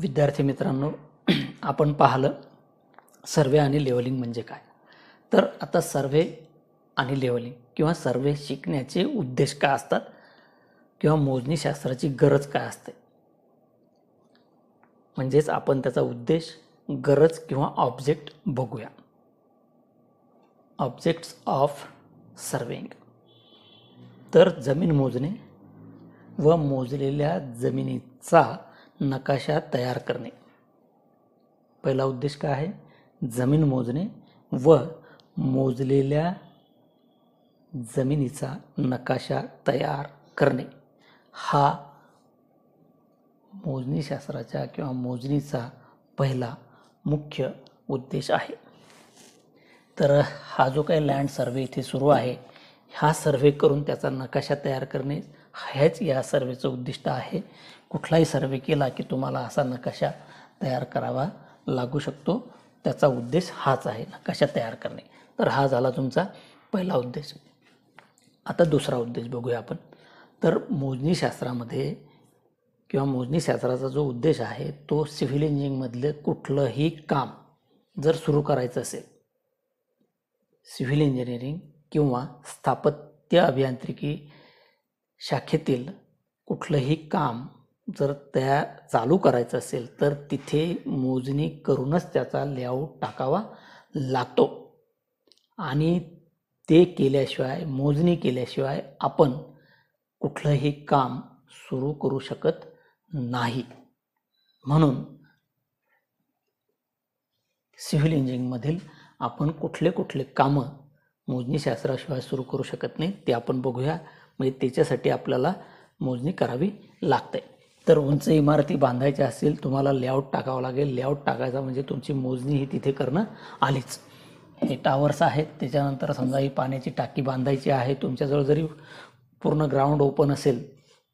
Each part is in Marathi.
विद्यार्थी मित्रांनो आपण पाहिलं सर्वे आणि लेवलिंग म्हणजे काय तर आता सर्वे आणि लेवलिंग किंवा सर्वे शिकण्याचे उद्देश काय असतात किंवा मोजणीशास्त्राची गरज काय असते म्हणजेच आपण त्याचा उद्देश गरज किंवा ऑब्जेक्ट बघूया ऑब्जेक्ट्स ऑफ सर्वेंग तर जमीन मोजणे व मोजलेल्या जमिनीचा नकाशा तयार करणे पहिला उद्देश काय आहे जमीन मोजणे व मोजलेल्या जमिनीचा नकाशा तयार करणे हा मोजणीशास्त्राच्या किंवा मोजणीचा पहिला मुख्य उद्देश आहे तर हा जो काही लँड सर्वे इथे सुरू आहे हा सर्वे करून त्याचा नकाशा तयार करणे हेच या सर्वेचं उद्दिष्ट आहे कुठलाही सर्वे केला की तुम्हाला असा नकाशा तयार करावा लागू शकतो त्याचा उद्देश हाच आहे नकाशा तयार करणे तर हा झाला तुमचा पहिला उद्देश आता दुसरा उद्देश बघूया आपण तर मोजणीशास्त्रामध्ये किंवा मोजणीशास्त्राचा जो उद्देश आहे तो सिव्हिल इंजिनिअरिंगमधलं कुठलंही काम जर सुरू करायचं असेल सिव्हिल इंजिनिअरिंग किंवा स्थापत्य अभियांत्रिकी शाखेतील कुठलंही काम जर त्या चालू करायचं असेल तर तिथे मोजणी करूनच त्याचा लेआउट टाकावा लागतो आणि ते केल्याशिवाय मोजणी केल्याशिवाय आपण कुठलंही काम सुरू करू शकत नाही म्हणून सिव्हिल इंजिनिअरिंगमधील आपण कुठले कुठले कामं मोजणीशास्त्राशिवाय सुरू करू शकत नाही ते आपण बघूया म्हणजे त्याच्यासाठी आपल्याला मोजणी करावी लागते तर उंच इमारती बांधायच्या असेल तुम्हाला लेआउट टाकावं लागेल लेआउट टाकायचा म्हणजे तुमची मोजणी ही तिथे करणं आलीच हे टावर्स आहेत त्याच्यानंतर समजा ही पाण्याची टाकी बांधायची आहे तुमच्याजवळ जरी पूर्ण ग्राउंड ओपन असेल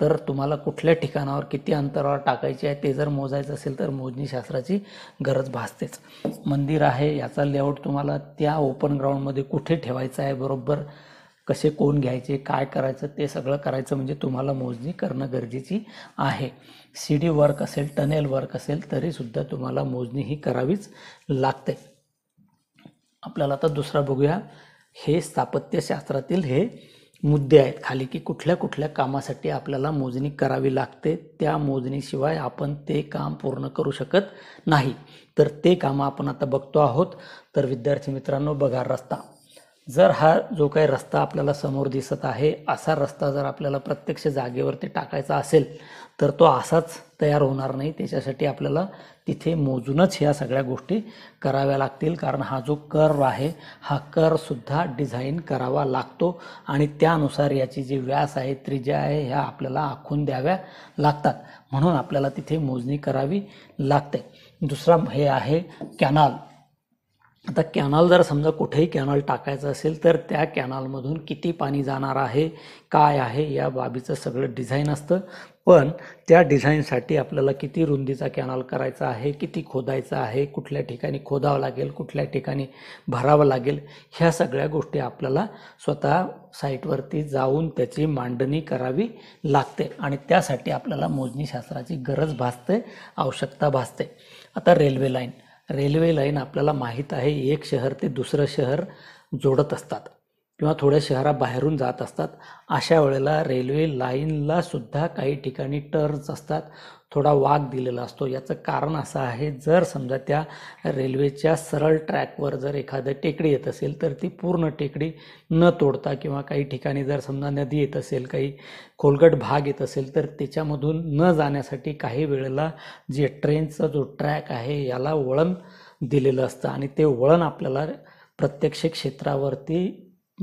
तर तुम्हाला कुठल्या ठिकाणावर किती अंतरावर टाकायचे आहे ते जर मोजायचं असेल तर मोजणीशास्त्राची गरज भासतेच मंदिर आहे याचा लेआउट तुम्हाला त्या ओपन ग्राउंडमध्ये कुठे ठेवायचं आहे बरोबर कसे कोण घ्यायचे काय करायचं ते सगळं करायचं म्हणजे तुम्हाला मोजणी करणं गरजेची आहे सी डी वर्क असेल टनेल वर्क असेल तरीसुद्धा तुम्हाला मोजणी ही करावीच लागते आपल्याला आता दुसरा बघूया हे स्थापत्यशास्त्रातील हे मुद्दे आहेत खाली की कुठल्या कुठल्या कामासाठी आपल्याला मोजणी करावी लागते त्या मोजणीशिवाय आपण ते काम पूर्ण करू शकत नाही तर ते कामं आपण आता बघतो आहोत तर विद्यार्थी मित्रांनो बघा रस्ता जर हा जो काही रस्ता आपल्याला समोर दिसत आहे असा रस्ता जर आपल्याला प्रत्यक्ष जागेवरती टाकायचा असेल तर तो असाच तयार होणार नाही त्याच्यासाठी आपल्याला तिथे मोजूनच ह्या सगळ्या गोष्टी कराव्या लागतील कारण हा जो कर्व आहे हा करसुद्धा डिझाईन करावा लागतो आणि त्यानुसार याची जी व्यास आहे त्रिज्या आहे ह्या आपल्याला आखून द्याव्या लागतात म्हणून आपल्याला तिथे मोजणी करावी लागते दुसरा हे आहे कॅनाल आता कॅनल जर समजा कुठेही कॅनल टाकायचं असेल तर त्या कॅनलमधून किती पाणी जाणार आहे काय आहे या बाबीचं सगळं डिझाईन असतं पण त्या डिझाईनसाठी आपल्याला किती रुंदीचा कॅनल करायचा आहे किती खोदायचा आहे कुठल्या ठिकाणी खोदावं लागेल कुठल्या ठिकाणी भरावं लागेल ह्या सगळ्या गोष्टी आपल्याला स्वतः साईटवरती जाऊन त्याची मांडणी करावी लागते आणि त्यासाठी आपल्याला मोजणीशास्त्राची गरज भासते आवश्यकता भासते आता रेल्वे लाईन रेल्वे लाईन आपल्याला माहीत आहे एक शहर ते दुसरं शहर जोडत असतात किंवा थोड्या शहराबाहेरून जात असतात अशा वेळेला रेल्वे सुद्धा काही ठिकाणी टर्न्स असतात थोडा वाघ दिलेला असतो याचं कारण असं आहे जर समजा त्या रेल्वेच्या सरळ ट्रॅकवर जर एखादं टेकडी येत असेल तर ती पूर्ण टेकडी न तोडता किंवा काही ठिकाणी जर समजा नदी येत असेल काही खोलगट भाग येत असेल तर त्याच्यामधून न जाण्यासाठी काही वेळेला जे ट्रेनचा जो ट्रॅक आहे याला वळण दिलेलं असतं आणि ते वळण आपल्याला प्रत्यक्ष क्षेत्रावरती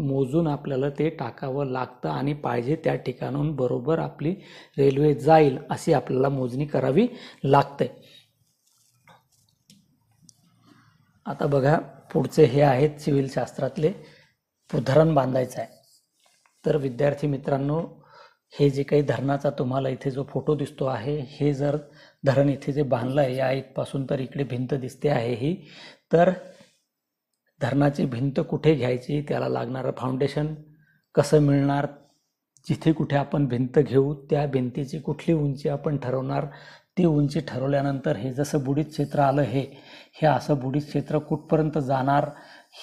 मोजून आपल्याला ते टाकावं लागतं आणि पाहिजे त्या ठिकाणून बरोबर आपली रेल्वे जाईल अशी आपल्याला मोजणी करावी लागते आता बघा पुढचे हे आहेत सिव्हिल शास्त्रातले धरण बांधायचं आहे तर विद्यार्थी मित्रांनो हे जे काही धरणाचा तुम्हाला इथे जो फोटो दिसतो आहे हे जर धरण इथे जे बांधलं आहे या इथपासून तर इकडे भिंत दिसते आहे ही तर धरणाची भिंत कुठे घ्यायची त्याला लागणारं फाउंडेशन कसं मिळणार जिथे कुठे आपण भिंत घेऊ त्या भिंतीची कुठली उंची आपण ठरवणार ती उंची ठरवल्यानंतर हे जसं बुडीत क्षेत्र आलं हे हे असं बुडीत क्षेत्र कुठपर्यंत जाणार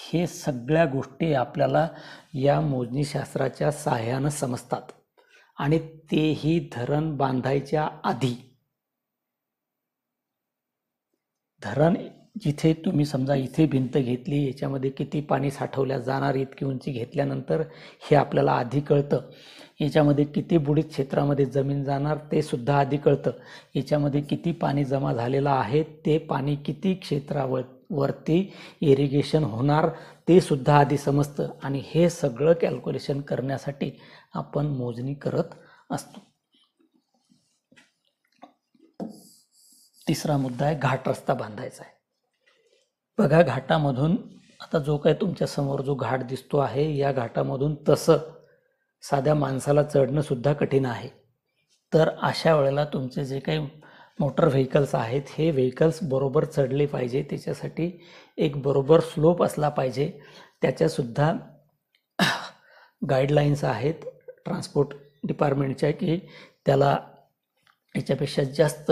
हे सगळ्या गोष्टी आपल्याला या मोजणीशास्त्राच्या सहाय्यानं समजतात आणि तेही धरण बांधायच्या आधी धरण जिथे तुम्ही समजा इथे भिंत घेतली याच्यामध्ये किती पाणी साठवल्या जाणार इतकी उंची घेतल्यानंतर हे आपल्याला आधी कळतं याच्यामध्ये किती बुडीत क्षेत्रामध्ये जमीन जाणार ते सुद्धा आधी कळतं याच्यामध्ये किती पाणी जमा झालेलं आहे ते पाणी किती क्षेत्रावर वरती इरिगेशन होणार ते सुद्धा आधी समजतं आणि हे सगळं कॅल्क्युलेशन करण्यासाठी आपण मोजणी करत असतो तिसरा मुद्दा आहे घाट रस्ता बांधायचा आहे बघा घाटामधून आता जो काय तुमच्यासमोर जो घाट दिसतो आहे या घाटामधून तसं साध्या माणसाला चढणंसुद्धा कठीण आहे तर अशा वेळेला तुमचे जे काही मोटर व्हेकल्स आहेत हे व्हेकल्स बरोबर चढले पाहिजे त्याच्यासाठी एक बरोबर स्लोप असला पाहिजे त्याच्यासुद्धा गाईडलाईन्स आहेत ट्रान्सपोर्ट डिपार्टमेंटच्या की त्याला याच्यापेक्षा जास्त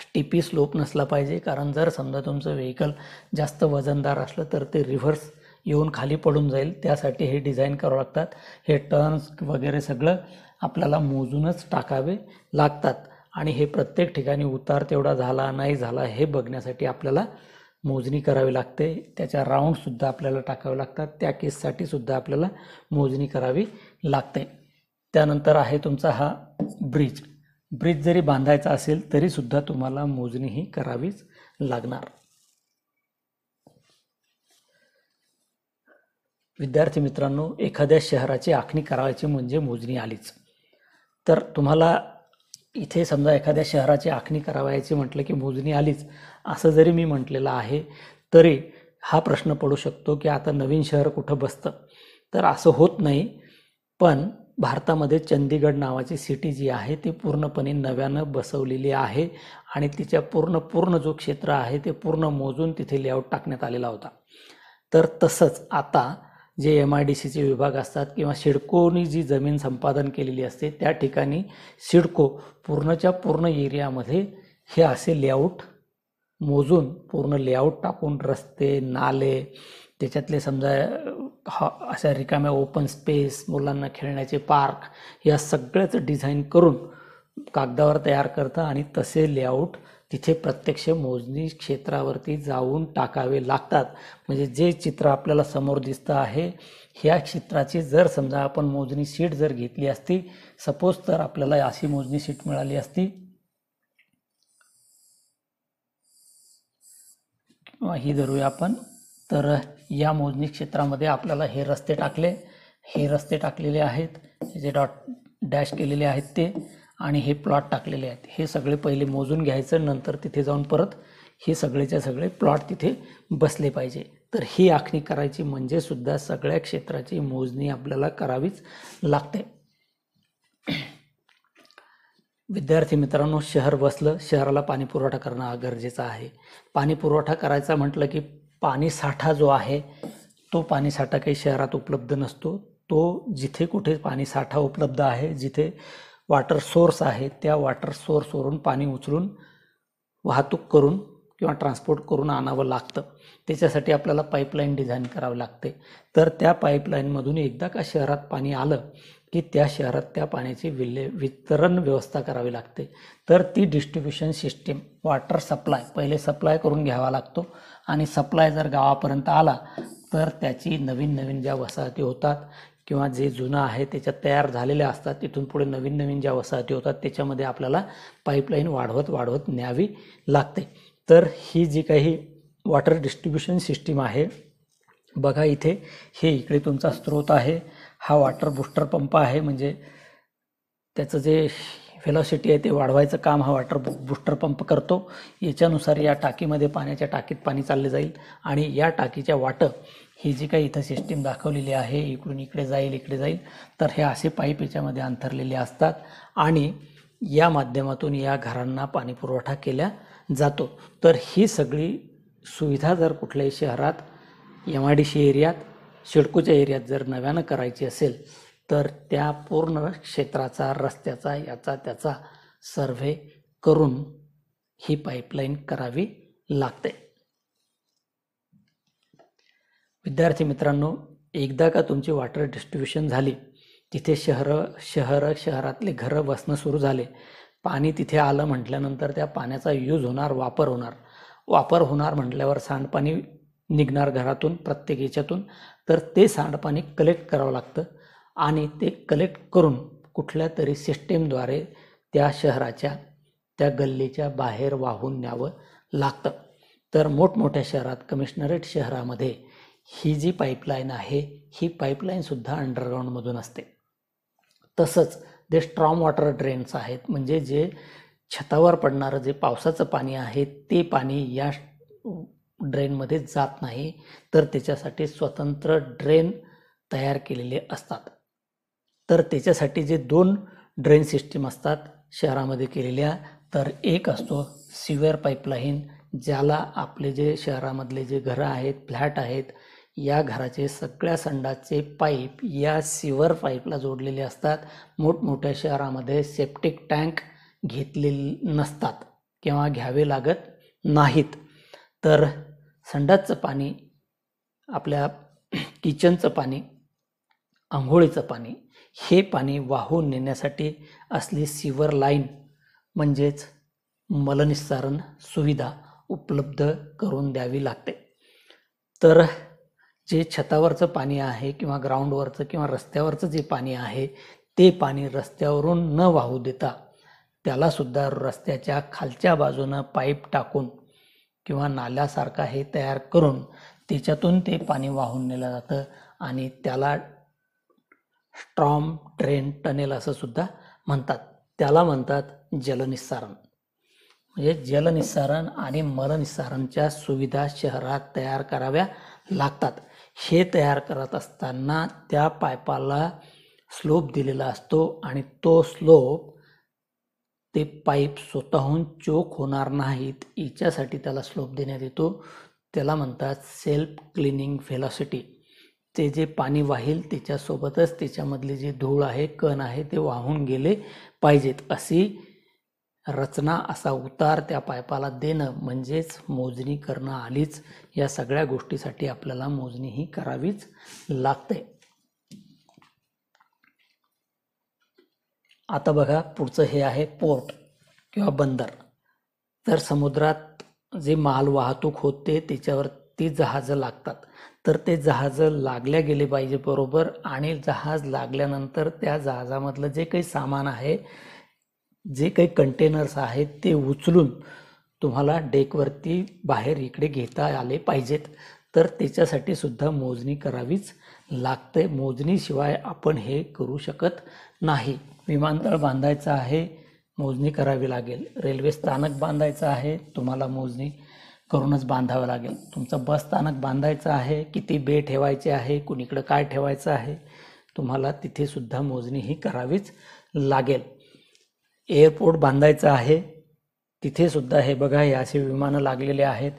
स्टिपी स्लोप नसला पाहिजे कारण जर समजा तुमचं व्हेकल जास्त वजनदार असलं तर ते रिव्हर्स येऊन खाली पडून जाईल त्यासाठी हे डिझाईन करावं लागतात हे टर्न्स वगैरे सगळं आपल्याला मोजूनच टाकावे लागतात आणि हे प्रत्येक ठिकाणी उतार तेवढा झाला नाही झाला हे बघण्यासाठी आपल्याला मोजणी करावी लागते त्याच्या राऊंडसुद्धा आपल्याला टाकावे लागतात त्या केससाठी सुद्धा आपल्याला मोजणी करावी लागते त्यानंतर आहे तुमचा हा ब्रिज ब्रिज जरी बांधायचा असेल तरीसुद्धा तुम्हाला मोजणी ही करावीच लागणार विद्यार्थी मित्रांनो एखाद्या शहराची आखणी करावायची म्हणजे मोजणी आलीच तर तुम्हाला इथे समजा एखाद्या शहराची आखणी करावायची म्हटलं की मोजणी आलीच असं जरी मी म्हटलेलं आहे तरी हा प्रश्न पडू शकतो की आता नवीन शहर कुठं बसतं तर असं होत नाही पण भारतामध्ये चंदीगड नावाची सिटी जी आहे ती पूर्णपणे नव्यानं बसवलेली आहे आणि तिच्या पूर्ण पूर्ण जो क्षेत्र आहे ते पूर्ण मोजून तिथे लेआउट टाकण्यात आलेला होता तर तसंच आता जे एम आय डी सीचे विभाग असतात किंवा सिडकोनी जी जमीन संपादन केलेली असते त्या ठिकाणी सिडको पूर्णच्या पूर्ण एरियामध्ये हे असे लेआउट मोजून पूर्ण लेआउट टाकून रस्ते नाले त्याच्यातले समजा हा अशा रिकाम्या ओपन स्पेस मुलांना खेळण्याचे पार्क या सगळ्याच डिझाईन करून कागदावर तयार करतं आणि तसे लेआउट तिथे प्रत्यक्ष मोजणी क्षेत्रावरती जाऊन टाकावे लागतात म्हणजे जे चित्र आपल्याला समोर दिसतं आहे ह्या चित्राची जर समजा आपण मोजणी शीट जर घेतली असती सपोज तर आपल्याला अशी मोजणी शीट मिळाली असती ही धरूया आपण तर या मोजणी क्षेत्रामध्ये आपल्याला हे रस्ते टाकले हे रस्ते टाकलेले आहेत जे डॉट डॅश केलेले आहेत ते आणि हे प्लॉट टाकलेले आहेत हे सगळे पहिले मोजून घ्यायचं नंतर तिथे जाऊन परत हे सगळेच्या सगळे प्लॉट तिथे बसले पाहिजे तर ही आखणी करायची म्हणजे सुद्धा सगळ्या क्षेत्राची मोजणी आपल्याला करावीच लागते विद्यार्थी मित्रांनो शहर बसलं शहराला पाणीपुरवठा करणं गरजेचं आहे पाणीपुरवठा करायचा म्हटलं की साठा जो आहे तो साठा काही शहरात उपलब्ध नसतो तो जिथे कुठे साठा उपलब्ध आहे जिथे वॉटर सोर्स आहे त्या वॉटर सोर्सवरून पाणी उचलून वाहतूक करून किंवा ट्रान्सपोर्ट करून आणावं लागतं त्याच्यासाठी आपल्याला पाईपलाईन डिझाईन करावं लागते तर त्या पाईपलाईनमधून एकदा का शहरात पाणी आलं की त्या शहरात त्या पाण्याची विल्हे वितरण व्यवस्था करावी लागते तर ती डिस्ट्रीब्युशन सिस्टीम वॉटर सप्लाय पहिले सप्लाय करून घ्यावा लागतो आणि सप्लाय जर गावापर्यंत आला तर त्याची नवीन नवीन ज्या वसाहती होतात किंवा जे जुनं आहे त्याच्यात तयार झालेल्या असतात तिथून पुढे नवीन नवीन ज्या वसाहती होतात त्याच्यामध्ये आपल्याला पाईपलाईन वाढवत वाढवत न्यावी लागते तर ही जी काही वॉटर डिस्ट्रीब्युशन सिस्टीम आहे बघा इथे हे इकडे तुमचा स्रोत आहे हा वॉटर बूस्टर पंप आहे म्हणजे त्याचं जे व्हेलॉसिटी आहे ते वाढवायचं काम हा वॉटर बूस्टर पंप करतो याच्यानुसार या टाकीमध्ये पाण्याच्या टाकीत पाणी चालले जाईल आणि या टाकीच्या वाटं ही जी काही इथं सिस्टीम दाखवलेली आहे इकडून इकडे जाईल इकडे जाईल तर हे असे पाईप याच्यामध्ये अंथरलेले असतात आणि या माध्यमातून या घरांना पाणीपुरवठा केल्या जातो तर ही सगळी सुविधा जर कुठल्याही शहरात एम आय डी सी एरियात शिडकोच्या एरियात जर नव्यानं करायची असेल तर त्या पूर्ण क्षेत्राचा रस्त्याचा याचा त्याचा सर्व्हे करून ही पाईपलाईन करावी लागते विद्यार्थी मित्रांनो एकदा का तुमची वॉटर डिस्ट्रीब्युशन झाली तिथे शहर शहर शहरातले घरं बसणं सुरू झाले पाणी तिथे आलं म्हटल्यानंतर त्या पाण्याचा यूज होणार वापर होणार वापर होणार म्हटल्यावर सांडपाणी निघणार घरातून प्रत्येक याच्यातून तर ते सांडपाणी कलेक्ट करावं लागतं आणि ते कलेक्ट करून कुठल्या तरी सिस्टीमद्वारे त्या शहराच्या त्या गल्लीच्या बाहेर वाहून न्यावं लागतं तर मोठमोठ्या शहरात कमिशनरेट शहरामध्ये ही जी पाईपलाईन आहे ही पाईपलाईनसुद्धा अंडरग्राऊंडमधून असते तसंच जे स्ट्रॉम वॉटर ड्रेन्स आहेत म्हणजे जे छतावर पडणारं जे पावसाचं पाणी आहे ते पाणी या ड्रेनमध्ये जात नाही तर त्याच्यासाठी स्वतंत्र ड्रेन तयार केलेले असतात तर त्याच्यासाठी जे दोन ड्रेन सिस्टीम असतात शहरामध्ये केलेल्या तर एक असतो सिवेअर पाईपलाईन ज्याला आपले जे शहरामधले जे घरं आहेत फ्लॅट आहेत या घराचे सगळ्या संडाचे पाईप या सिवर पाईपला जोडलेले असतात मोठमोठ्या शहरामध्ये सेप्टिक टँक घेतले नसतात किंवा घ्यावे लागत नाहीत तर संडाचं पाणी आपल्या किचनचं पाणी आंघोळीचं पाणी हे पाणी वाहून नेण्यासाठी असली सिवर लाईन म्हणजेच मलनिस्सारण सुविधा उपलब्ध करून द्यावी लागते तर जे छतावरचं पाणी आहे किंवा ग्राउंडवरचं किंवा रस्त्यावरचं जे पाणी आहे ते पाणी रस्त्यावरून न वाहू देता त्यालासुद्धा रस्त्याच्या खालच्या बाजूनं पाईप टाकून किंवा नाल्यासारखा हे तयार करून त्याच्यातून ते पाणी वाहून नेलं जातं आणि त्याला स्ट्रॉम ट्रेन टनेल असं सुद्धा म्हणतात त्याला म्हणतात जलनिस्सारण म्हणजे जलनिस्सारण आणि मलनिस्सारणच्या सुविधा शहरात तयार कराव्या लागतात हे तयार करत असताना त्या पाईपाला स्लोप दिलेला असतो आणि तो स्लोप ते पाईप स्वतःहून चोक होणार नाहीत याच्यासाठी त्याला स्लोप देण्यात येतो त्याला म्हणतात सेल्फ क्लिनिंग फेलॉसिटी ते जे पाणी वाहील त्याच्यासोबतच त्याच्यामधले जे धूळ आहे कण आहे ते वाहून गेले पाहिजेत अशी रचना असा उतार त्या पायपाला देणं म्हणजेच मोजणी करणं आलीच या सगळ्या गोष्टीसाठी आपल्याला मोजणी ही करावीच लागते आता बघा पुढचं हे आहे पोर्ट किंवा बंदर तर समुद्रात जे माल वाहतूक होते त्याच्यावर ती जहाजं लागतात तर ते जहाजं लागल्या गेले पाहिजे बरोबर आणि जहाज लागल्यानंतर त्या जहाजामधलं जे काही सामान आहे जे काही कंटेनर्स आहेत ते उचलून तुम्हाला डेकवरती बाहेर इकडे घेता आले पाहिजेत तर त्याच्यासाठी सुद्धा मोजणी करावीच लागते मोजणीशिवाय आपण हे करू शकत नाही विमानतळ बांधायचं आहे मोजणी करावी लागेल रेल्वे स्थानक बांधायचं आहे तुम्हाला मोजणी करूनच बांधावं लागेल तुमचं बस स्थानक बांधायचं आहे किती बे ठेवायचे आहे कुणीकडं काय ठेवायचं आहे तुम्हाला तिथेसुद्धा मोजणी ही करावीच लागेल एअरपोर्ट बांधायचं आहे तिथेसुद्धा हे बघा हे असे विमानं लागलेले आहेत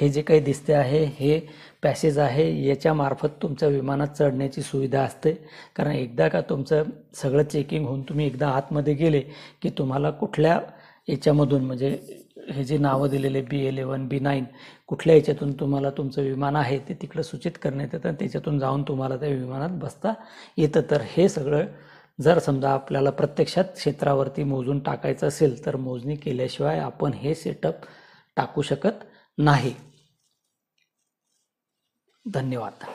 हे जे काही दिसते आहे हे पॅसेज आहे याच्यामार्फत तुमच्या विमानात चढण्याची सुविधा असते कारण एकदा का तुमचं सगळं चेकिंग होऊन तुम्ही एकदा आतमध्ये गेले की तुम्हाला कुठल्या याच्यामधून म्हणजे हे जे नावं दिलेले बी एलेवन बी नाईन कुठल्या याच्यातून तुम्हाला तुमचं विमान आहे ते तिकडं सूचित करण्यात येतं त्याच्यातून जाऊन तुम्हाला त्या विमानात बसता येतं तर हे सगळं जर समजा आपल्याला प्रत्यक्षात क्षेत्रावरती मोजून टाकायचं असेल तर मोजणी केल्याशिवाय आपण हे सेटअप टाकू शकत नाही धन्यवाद